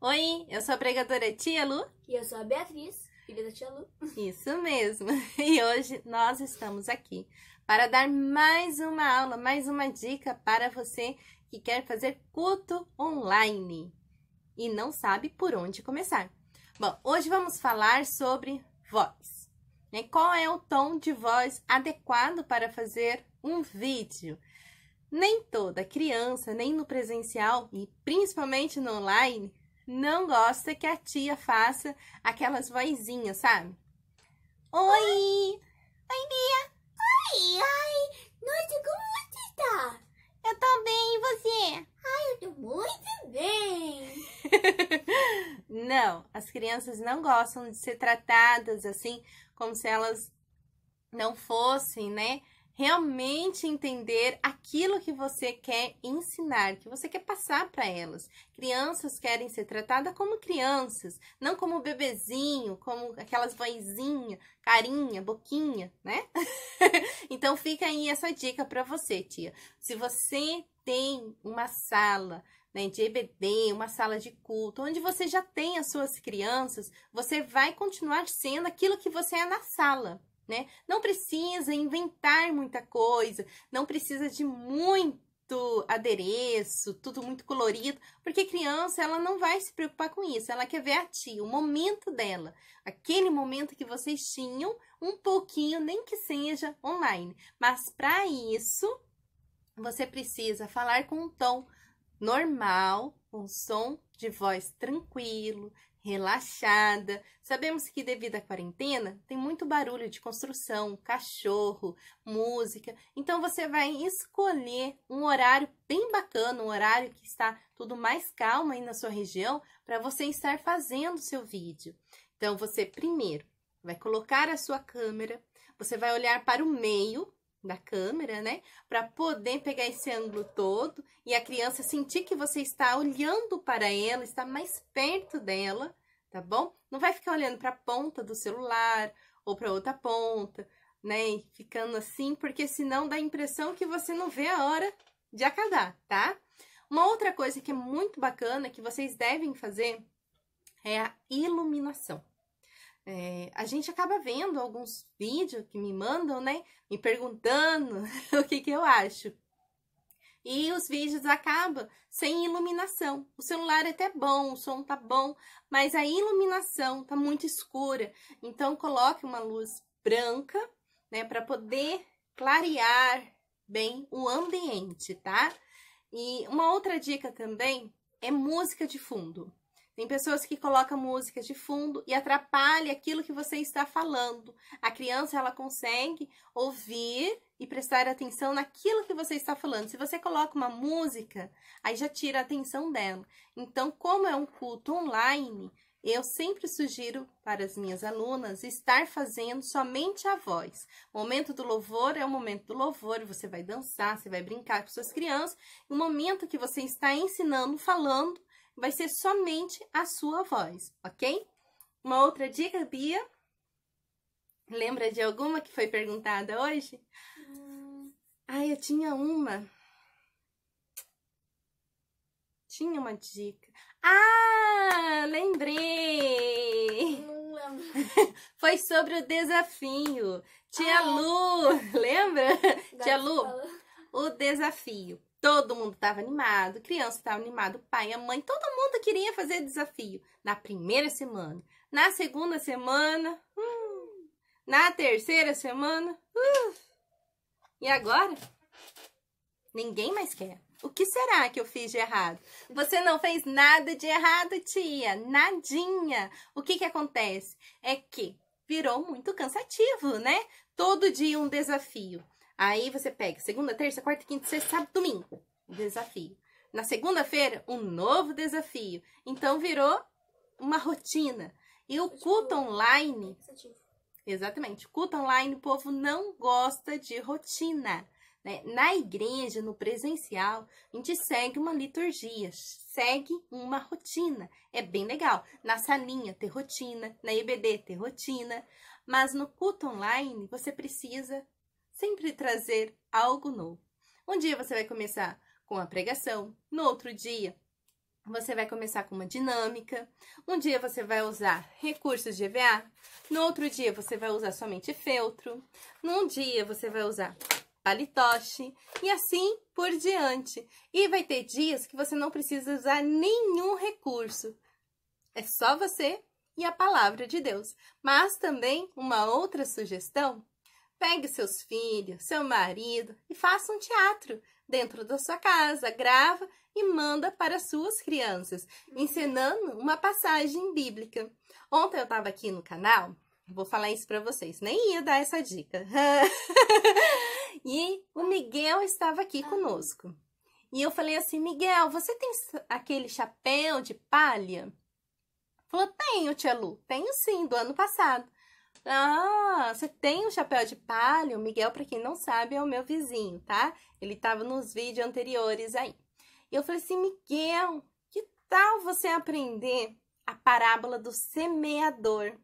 Oi, eu sou a pregadora Tia Lu. E eu sou a Beatriz, filha da Tia Lu. Isso mesmo. E hoje nós estamos aqui para dar mais uma aula, mais uma dica para você que quer fazer culto online e não sabe por onde começar. Bom, hoje vamos falar sobre voz. Né? Qual é o tom de voz adequado para fazer um vídeo? Nem toda criança, nem no presencial e principalmente no online, não gosta que a tia faça aquelas vozinhas, sabe? Oi! Oi, Oi Bia! Oi, ai! Nossa, como você está? Eu tô bem, e você? Ai, eu tô muito bem! não, as crianças não gostam de ser tratadas assim, como se elas não fossem, né? realmente entender aquilo que você quer ensinar, que você quer passar para elas. Crianças querem ser tratadas como crianças, não como bebezinho, como aquelas vozinha, carinha, boquinha, né? então fica aí essa dica para você, tia. Se você tem uma sala né, de EBD, uma sala de culto, onde você já tem as suas crianças, você vai continuar sendo aquilo que você é na sala né? Não precisa inventar muita coisa, não precisa de muito adereço, tudo muito colorido, porque criança ela não vai se preocupar com isso, ela quer ver a tia, o momento dela, aquele momento que vocês tinham, um pouquinho, nem que seja online. Mas para isso, você precisa falar com um tom normal, um som de voz tranquilo, relaxada. Sabemos que devido à quarentena tem muito barulho de construção, cachorro, música. Então você vai escolher um horário bem bacana, um horário que está tudo mais calmo aí na sua região para você estar fazendo seu vídeo. Então você primeiro vai colocar a sua câmera, você vai olhar para o meio da câmera, né? Para poder pegar esse ângulo todo e a criança sentir que você está olhando para ela, está mais perto dela, tá bom? Não vai ficar olhando para a ponta do celular ou para outra ponta, né? E ficando assim, porque senão dá a impressão que você não vê a hora de acadar, tá? Uma outra coisa que é muito bacana que vocês devem fazer é a iluminação. É, a gente acaba vendo alguns vídeos que me mandam, né? Me perguntando o que, que eu acho. E os vídeos acabam sem iluminação. O celular é até bom, o som tá bom, mas a iluminação tá muito escura. Então coloque uma luz branca, né, para poder clarear bem o ambiente, tá? E uma outra dica também é música de fundo. Tem pessoas que colocam músicas de fundo e atrapalha aquilo que você está falando. A criança ela consegue ouvir e prestar atenção naquilo que você está falando. Se você coloca uma música, aí já tira a atenção dela. Então, como é um culto online, eu sempre sugiro para as minhas alunas estar fazendo somente a voz. O momento do louvor é o momento do louvor, você vai dançar, você vai brincar com suas crianças. O momento que você está ensinando, falando, vai ser somente a sua voz, ok? Uma outra dica, Bia? Lembra de alguma que foi perguntada hoje? Hum. Ah, eu tinha uma. Tinha uma dica. Ah, lembrei! Não lembro. foi sobre o desafio. Tia ah, Lu, lembra? Tia Lu, o desafio. Todo mundo estava animado, criança estava animado, pai, a mãe, todo mundo queria fazer desafio. Na primeira semana, na segunda semana, hum, na terceira semana, uh, e agora? Ninguém mais quer. O que será que eu fiz de errado? Você não fez nada de errado, tia, nadinha. O que que acontece? É que virou muito cansativo, né? Todo dia um desafio. Aí você pega segunda, terça, quarta, quinta, sexta, sábado, domingo. Desafio. Na segunda-feira, um novo desafio. Então virou uma rotina. E o culto online. É Exatamente. O culto online, o povo não gosta de rotina. Né? Na igreja, no presencial, a gente segue uma liturgia, segue uma rotina. É bem legal. Na salinha, ter rotina. Na IBD, ter rotina. Mas no culto online, você precisa sempre trazer algo novo. Um dia você vai começar com a pregação, no outro dia você vai começar com uma dinâmica, um dia você vai usar recursos de EVA, no outro dia você vai usar somente feltro, num dia você vai usar palitoche e assim por diante. E vai ter dias que você não precisa usar nenhum recurso. É só você e a palavra de Deus. Mas também uma outra sugestão Pegue seus filhos, seu marido e faça um teatro dentro da sua casa, grava e manda para suas crianças, ensinando uma passagem bíblica. Ontem eu estava aqui no canal, vou falar isso para vocês, nem ia dar essa dica. e o Miguel estava aqui conosco. E eu falei assim: Miguel, você tem aquele chapéu de palha? Falou: Tenho, Tia Lu, tenho sim, do ano passado. Ah, você tem um chapéu de palha? O Miguel, para quem não sabe, é o meu vizinho, tá? Ele tava nos vídeos anteriores aí. E eu falei assim, Miguel, que tal você aprender a parábola do semeador?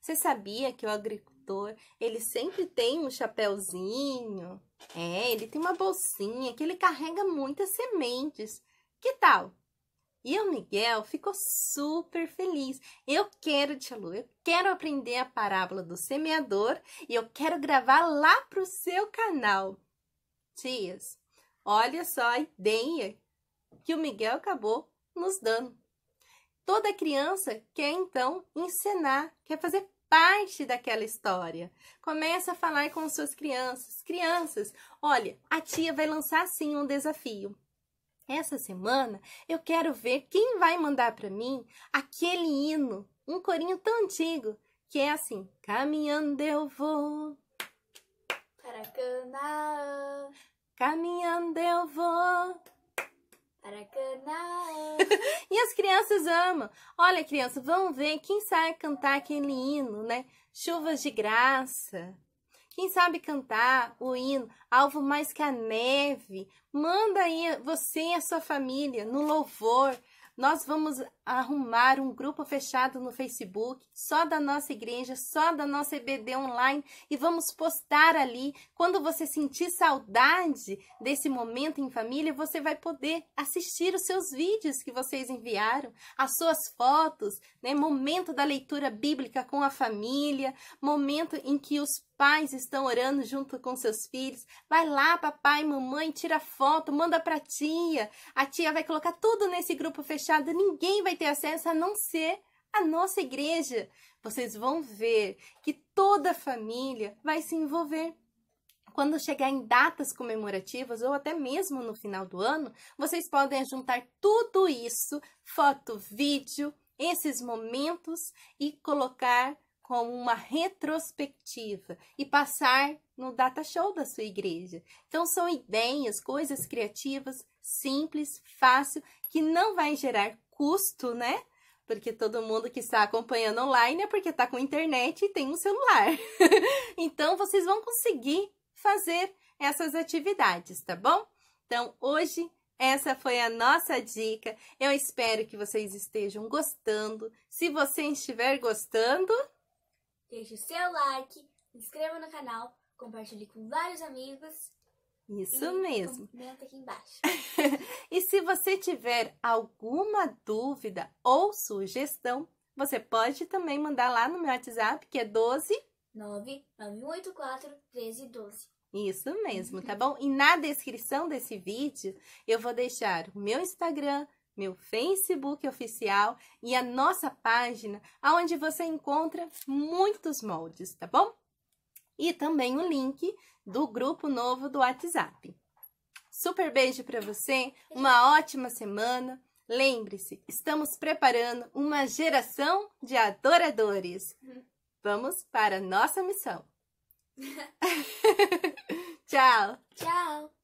Você sabia que o agricultor, ele sempre tem um chapéuzinho? É, ele tem uma bolsinha que ele carrega muitas sementes. Que tal? E o Miguel ficou super feliz. Eu quero, Tia Lu, eu quero aprender a parábola do semeador e eu quero gravar lá pro seu canal. Tias, olha só a ideia que o Miguel acabou nos dando. Toda criança quer então encenar, quer fazer parte daquela história. Começa a falar com suas crianças. Crianças, olha, a tia vai lançar sim um desafio. Essa semana eu quero ver quem vai mandar para mim aquele hino, um corinho tão antigo, que é assim: Caminhando eu vou para Canaã. Caminhando eu vou para Canaã. e as crianças amam. Olha, crianças, vamos ver quem sabe cantar aquele hino, né? Chuvas de graça. Quem sabe cantar o hino Alvo Mais Que a Neve? Manda aí você e a sua família no louvor. Nós vamos arrumar um grupo fechado no Facebook, só da nossa igreja, só da nossa EBD online e vamos postar ali. Quando você sentir saudade desse momento em família, você vai poder assistir os seus vídeos que vocês enviaram, as suas fotos, né? Momento da leitura bíblica com a família, momento em que os pais estão orando junto com seus filhos. Vai lá, papai, mamãe, tira foto, manda para tia. A tia vai colocar tudo nesse grupo fechado, ninguém vai ter acesso a não ser a nossa igreja. Vocês vão ver que toda a família vai se envolver. Quando chegar em datas comemorativas ou até mesmo no final do ano, vocês podem juntar tudo isso, foto, vídeo, esses momentos e colocar como uma retrospectiva e passar no data show da sua igreja. Então são ideias, coisas criativas, simples, fácil, que não vai gerar custo, né? Porque todo mundo que está acompanhando online é porque está com internet e tem um celular. então, vocês vão conseguir fazer essas atividades, tá bom? Então, hoje essa foi a nossa dica. Eu espero que vocês estejam gostando. Se você estiver gostando, deixe o seu like, inscreva no canal, compartilhe com vários amigos isso e uhum. mesmo. Comenta aqui embaixo. e se você tiver alguma dúvida ou sugestão, você pode também mandar lá no meu WhatsApp, que é 12 9984 1312. Isso mesmo, tá uhum. bom? E na descrição desse vídeo eu vou deixar o meu Instagram, meu Facebook oficial e a nossa página, onde você encontra muitos moldes, tá bom? e também o link do grupo novo do WhatsApp. Super beijo para você, uma ótima semana. Lembre-se, estamos preparando uma geração de adoradores. Vamos para a nossa missão. Tchau. Tchau.